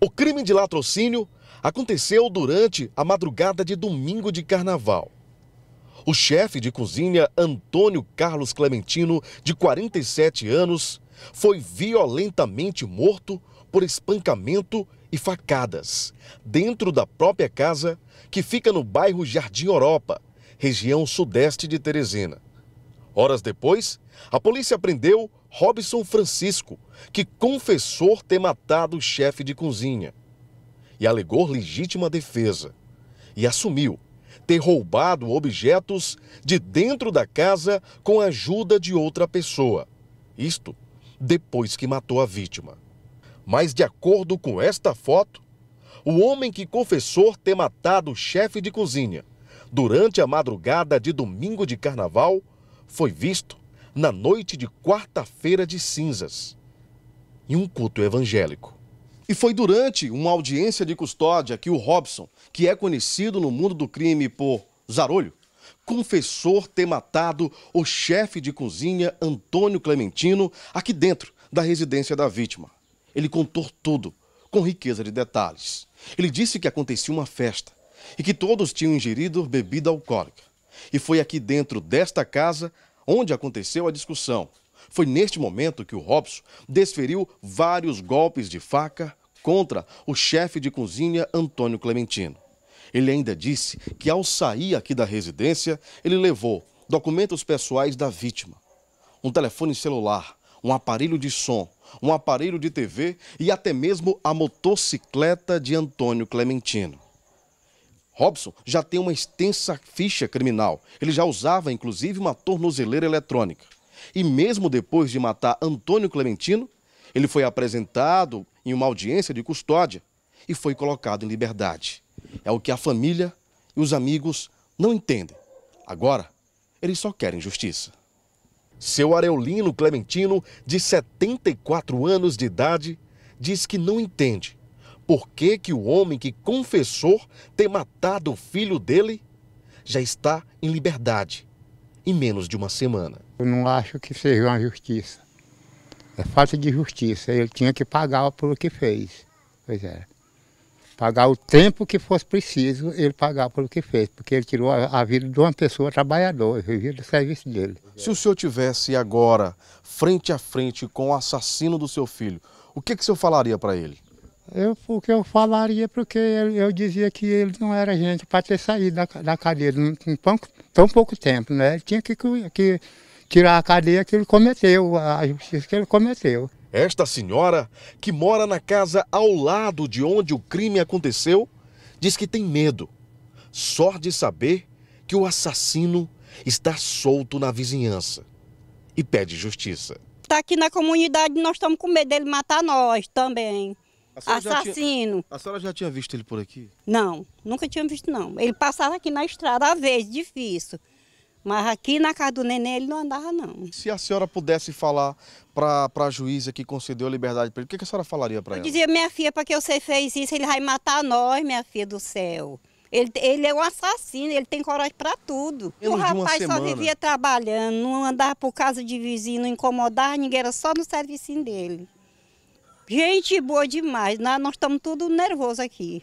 O crime de latrocínio aconteceu durante a madrugada de domingo de carnaval. O chefe de cozinha, Antônio Carlos Clementino, de 47 anos, foi violentamente morto por espancamento e facadas dentro da própria casa que fica no bairro Jardim Europa, região sudeste de Teresina. Horas depois, a polícia prendeu Robson Francisco, que confessou ter matado o chefe de cozinha e alegou legítima defesa e assumiu ter roubado objetos de dentro da casa com a ajuda de outra pessoa. Isto depois que matou a vítima. Mas, de acordo com esta foto, o homem que confessou ter matado o chefe de cozinha durante a madrugada de domingo de carnaval foi visto na noite de quarta-feira de cinzas, em um culto evangélico. E foi durante uma audiência de custódia que o Robson, que é conhecido no mundo do crime por Zarolho, confessou ter matado o chefe de cozinha Antônio Clementino aqui dentro da residência da vítima. Ele contou tudo, com riqueza de detalhes. Ele disse que acontecia uma festa e que todos tinham ingerido bebida alcoólica. E foi aqui dentro desta casa onde aconteceu a discussão. Foi neste momento que o Robson desferiu vários golpes de faca contra o chefe de cozinha Antônio Clementino. Ele ainda disse que ao sair aqui da residência, ele levou documentos pessoais da vítima, um telefone celular, um aparelho de som, um aparelho de TV e até mesmo a motocicleta de Antônio Clementino. Robson já tem uma extensa ficha criminal. Ele já usava, inclusive, uma tornozeleira eletrônica. E mesmo depois de matar Antônio Clementino, ele foi apresentado em uma audiência de custódia e foi colocado em liberdade. É o que a família e os amigos não entendem. Agora, eles só querem justiça. Seu Areolino Clementino, de 74 anos de idade, diz que não entende por que, que o homem que confessou ter matado o filho dele já está em liberdade em menos de uma semana. Eu não acho que seja uma justiça. É falta de justiça. Ele tinha que pagar pelo que fez. Pois é. Pagar o tempo que fosse preciso ele pagar pelo que fez, porque ele tirou a, vida de uma pessoa trabalhadora, vivia do serviço dele. Se o senhor tivesse agora frente a frente com o assassino do seu filho, o que, que o senhor falaria para ele? Eu, o que eu falaria, porque eu, eu dizia que ele não era gente para ter saído da, da cadeia em tão, tão, pouco tempo, né? Ele tinha que, que tirar a cadeia que ele cometeu, a justiça que ele cometeu. Esta senhora, que mora na casa ao lado de onde o crime aconteceu, diz que tem medo, só de saber que o assassino está solto na vizinhança e pede justiça. Está aqui na comunidade, nós estamos com medo dele matar nós também. A Assassino. Tinha, a senhora já tinha visto ele por aqui? Não, nunca tinha visto não. Ele passava aqui na estrada às vezes, difícil. Mas aqui na casa do neném ele não andava não. Se a senhora pudesse falar para a juíza que concedeu a liberdade para ele, o que, que, a senhora falaria para ela? Eu dizia, minha filha, para que você fez isso, ele vai matar nós, minha filha do céu. Ele, ele é um assassino, ele tem coragem para tudo. Menos o rapaz só vivia trabalhando, não andava por casa de vizinho, não incomodava ninguém, era só no serviço dele. Gente boa demais. Nós, nós estamos todos nervosos aqui.